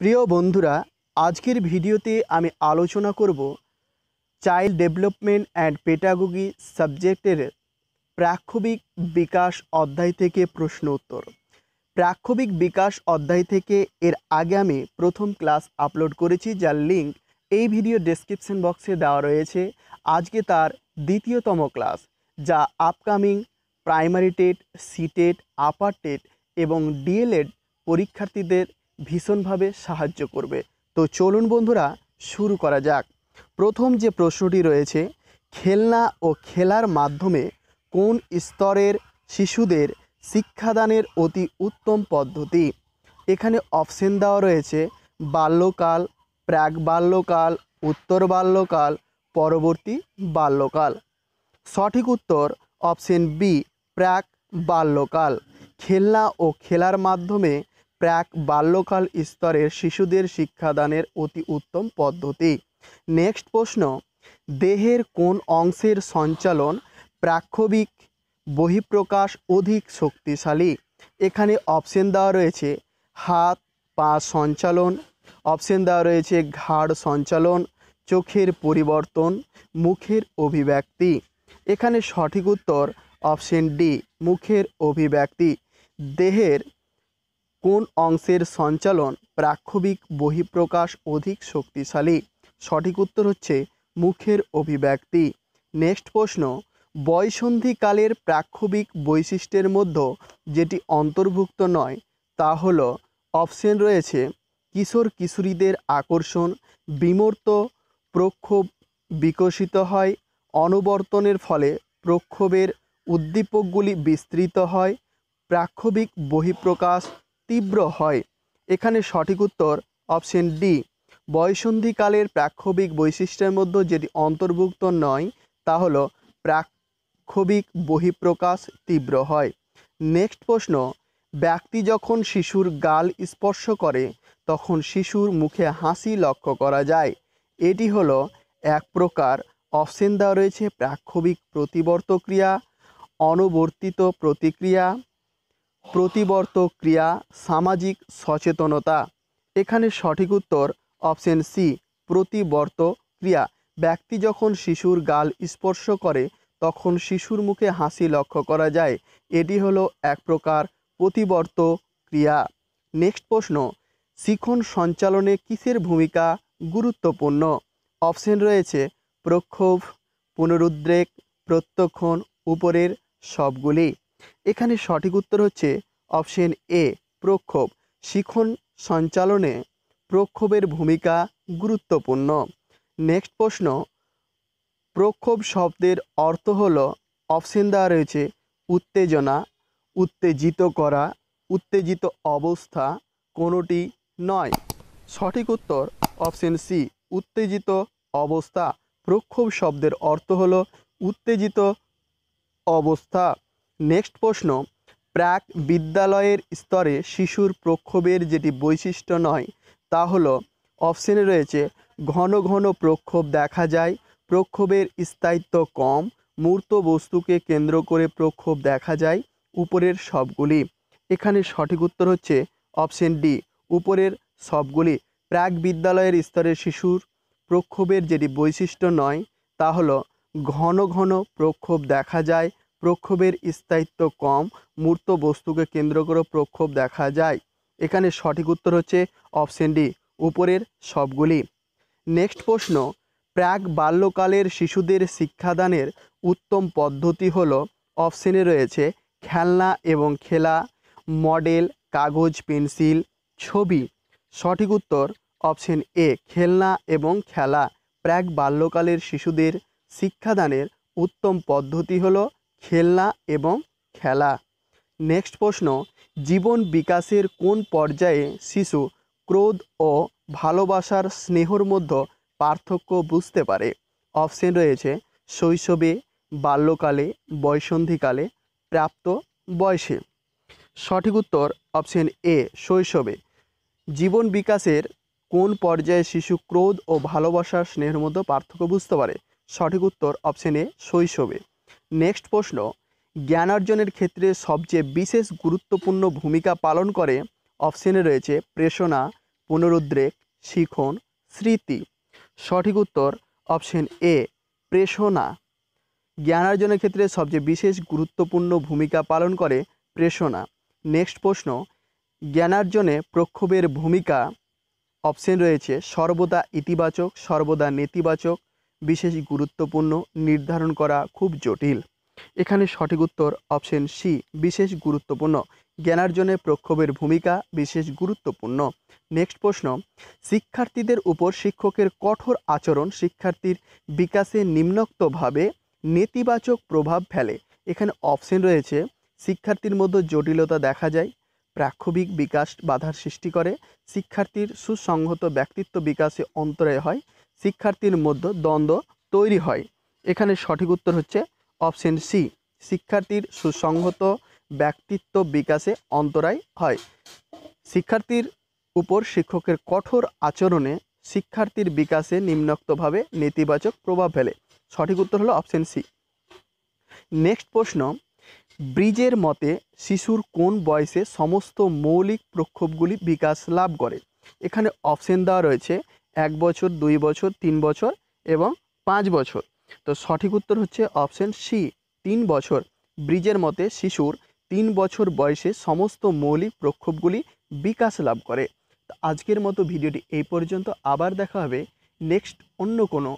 প্রিয় বন্ধুরা আজকের ভিডিওতে আমি আলোচনা করব চাইল্ড ডেভেলপমেন্ট অ্যান্ড পেটাগোগি সাবজেক্টের প্রাক্ষবিক বিকাশ অধ্যায় থেকে প্রশ্ন উত্তর প্রাক্ষবিক বিকাশ অধ্যায় থেকে এর আগে আমি প্রথম ক্লাস আপলোড করেছি যার লিঙ্ক এই ভিডিও ডেসক্রিপশন বক্সে দেওয়া রয়েছে আজকে তার দ্বিতীয়তম ক্লাস যা upcoming primary TET CTET upper TET এবং ডিএলএড পরীক্ষার্থীদের ভীষণভাবে সাহায্য করবে তো চলুন বন্ধুরা শুরু করা যাক প্রথম যে প্রশ্নটি রয়েছে খেলনা ও খেলার মাধ্যমে কোন স্তরের শিশুদের শিক্ষাদানের অতি উত্তম পদ্ধতি এখানে অপশন দেওয়া রয়েছে বাল্যকাল প্রাক বাল্যকাল উত্তর বাল্যকাল পরবর্তী বাল্যকাল সঠিক উত্তর অপশন বি প্রাক বাল্যকাল খেলনা ও খেলার মাধ্যমে প্রাক বাল্যকাল স্তরের শিশুদের শিক্ষাদানের অতি উত্তম পদ্ধতি নেক্সট প্রশ্ন দেহের কোন অংশের সঞ্চালন প্রাক্ষবিক বহিঃপ্রকাশ অধিক শক্তিশালী এখানে অপশন দেওয়া রয়েছে হাত পা সঞ্চালন অপশন দেওয়া রয়েছে ঘাড় সঞ্চালন চোখের পরিবর্তন মুখের অভিব্যক্তি এখানে সঠিক উত্তর অপশন ডি মুখের অভিব্যক্তি দেহের কোন অংশের সঞ্চালন প্রাক্ষবিক বহিঃপ্রকাশ অধিক শক্তিশালী সঠিক উত্তর হচ্ছে মুখের অভিব্যক্তি নেক্সট প্রশ্ন বয়সন্ধিকালের প্রাক্ষবিক বৈশিষ্ট্যের মধ্যে যেটি অন্তর্ভুক্ত নয় তা হল অপশন রয়েছে কিশোর কিশোরীদের আকর্ষণ বিমূর্ত প্রক্ষোভ বিকশিত হয় অনুবর্তনের ফলে প্রক্ষোভের উদ্দীপকগুলি বিস্তৃত হয় প্রাক্ষবিক বহিঃপ্রকাশ তীব্র হয় এখানে সঠিক উত্তর অপশন ডি বয়সন্ধিকালের প্রাক্ষোভিক বৈশিষ্ট্যের মধ্যে যেটি অন্তর্ভুক্ত নয় তা হল প্রাক্ষোভিক বহিঃপ্রকাশ তীব্র হয় নেক্সট প্রশ্ন ব্যক্তি যখন শিশুর গাল স্পর্শ করে তখন শিশুর মুখে হাসি লক্ষ্য করা যায় এটি হলো এক প্রকার অপশন দেওয়া রয়েছে প্রাক্ষোভিক প্রতিবর্তক্রিয়া অনুবর্তিত প্রতিক্রিয়া প্রতিবর্ত ক্রিয়া সামাজিক সচেতনতা এখানে সঠিক উত্তর অপশন সি প্রতিবর্ত ক্রিয়া ব্যক্তি যখন শিশুর গাল স্পর্শ করে তখন শিশুর মুখে হাসি লক্ষ্য করা যায় এটি হলো এক প্রকার প্রতিবর্ত ক্রিয়া নেক্সট প্রশ্ন শিখন সঞ্চালনে কিসের ভূমিকা গুরুত্বপূর্ণ অপশন রয়েছে প্রক্ষোভ পুনরুদ্রেক প্রত্যক্ষণ উপরের সবগুলি এখানে সঠিক উত্তর হচ্ছে অপশন এ প্রক্ষোভ শিখন সঞ্চালনে প্রক্ষোভের ভূমিকা গুরুত্বপূর্ণ নেক্সট প্রশ্ন প্রক্ষোভ শব্দের অর্থ হল অপশন দেওয়া রয়েছে উত্তেজনা উত্তেজিত করা উত্তেজিত অবস্থা কোনোটি নয় সঠিক উত্তর অপশন সি উত্তেজিত অবস্থা প্রক্ষোভ শব্দের অর্থ হল উত্তেজিত অবস্থা নেক্সট প্রশ্ন প্রাক বিদ্যালয়ের স্তরে শিশুর প্রক্ষোভের যেটি বৈশিষ্ট্য নয় তা হলো অপশানে রয়েছে ঘন ঘন প্রক্ষোভ দেখা যায় প্রক্ষোভের স্থায়িত্ব কম মূর্ত বস্তুকে কেন্দ্র করে প্রক্ষোভ দেখা যায় উপরের সবগুলি এখানে সঠিক উত্তর হচ্ছে অপশন ডি উপরের সবগুলি প্রাক বিদ্যালয়ের স্তরে শিশুর প্রক্ষোভের যেটি বৈশিষ্ট্য নয় তা হলো ঘন ঘন প্রক্ষোভ দেখা যায় প্রক্ষোভের স্থায়িত্ব কম মূর্ত বস্তুকে কেন্দ্র করে প্রক্ষোভ দেখা যায় এখানে সঠিক উত্তর হচ্ছে অপশন ডি উপরের সবগুলি নেক্সট প্রশ্ন প্রাক বাল্যকালের শিশুদের শিক্ষাদানের উত্তম পদ্ধতি হল অপশনে রয়েছে খেলনা এবং খেলা মডেল কাগজ পেন্সিল ছবি সঠিক উত্তর অপশন এ খেলনা এবং খেলা প্রাক বাল্যকালের শিশুদের শিক্ষাদানের উত্তম পদ্ধতি হলো খেলনা এবং খেলা নেক্সট প্রশ্ন জীবন বিকাশের কোন পর্যায়ে শিশু ক্রোধ ও ভালোবাসার স্নেহর মধ্যে পার্থক্য বুঝতে পারে অপশন রয়েছে শৈশবে বাল্যকালে বয়সন্ধিকালে প্রাপ্ত বয়সে সঠিক উত্তর অপশন এ শৈশবে জীবন বিকাশের কোন পর্যায়ে শিশু ক্রোধ ও ভালোবাসার স্নেহের মধ্যে পার্থক্য বুঝতে পারে সঠিক উত্তর অপশন এ শৈশবে নেক্সট প্রশ্ন জ্ঞান অর্জনের ক্ষেত্রে সবচেয়ে বিশেষ গুরুত্বপূর্ণ ভূমিকা পালন করে অপশানে রয়েছে প্রেষণা পুনরুদ্রেক শিখন স্মৃতি সঠিক উত্তর অপশন এ প্রেষণা জ্ঞান অর্জনের ক্ষেত্রে সবচেয়ে বিশেষ গুরুত্বপূর্ণ ভূমিকা পালন করে প্রেষণা নেক্সট প্রশ্ন জ্ঞানার্জনে প্রক্ষোভের ভূমিকা অপশান রয়েছে সর্বদা ইতিবাচক সর্বদা নেতিবাচক বিশেষ গুরুত্বপূর্ণ নির্ধারণ করা খুব জটিল এখানে সঠিক উত্তর অপশন সি বিশেষ গুরুত্বপূর্ণ জ্ঞানার্জনে প্রক্ষোভের ভূমিকা বিশেষ গুরুত্বপূর্ণ নেক্সট প্রশ্ন শিক্ষার্থীদের উপর শিক্ষকের কঠোর আচরণ শিক্ষার্থীর বিকাশে নিম্নোক্তভাবে নেতিবাচক প্রভাব ফেলে এখানে অপশন রয়েছে শিক্ষার্থীর মধ্যে জটিলতা দেখা যায় প্রাক্ষবিক বিকাশ বাধার সৃষ্টি করে শিক্ষার্থীর সুসংহত ব্যক্তিত্ব বিকাশে অন্তরায় হয় শিক্ষার্থীর মধ্যে দ্বন্দ্ব তৈরি হয় এখানে সঠিক উত্তর হচ্ছে অপশন সি শিক্ষার্থীর সুসংহত ব্যক্তিত্ব বিকাশে অন্তরায় হয় শিক্ষার্থীর উপর শিক্ষকের কঠোর আচরণে শিক্ষার্থীর বিকাশে নিম্নোক্তভাবে নেতিবাচক প্রভাব ফেলে সঠিক উত্তর হলো অপশন সি নেক্সট প্রশ্ন ব্রিজের মতে শিশুর কোন বয়সে সমস্ত মৌলিক প্রক্ষোভগুলি বিকাশ লাভ করে এখানে অপশন দেওয়া রয়েছে এক বছর দুই বছর তিন বছর এবং পাঁচ বছর তো সঠিক উত্তর হচ্ছে অপশন সি তিন বছর ব্রিজের মতে শিশুর তিন বছর বয়সে সমস্ত মৌলিক প্রক্ষোভগুলি বিকাশ লাভ করে তো আজকের মতো ভিডিওটি এই পর্যন্ত আবার দেখা হবে নেক্সট অন্য কোনো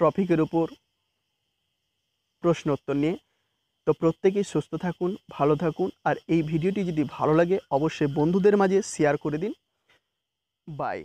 টপিকের উপর প্রশ্নোত্তর নিয়ে তো প্রত্যেকেই সুস্থ থাকুন ভালো থাকুন আর এই ভিডিওটি যদি ভালো লাগে অবশ্যই বন্ধুদের মাঝে শেয়ার করে দিন বাই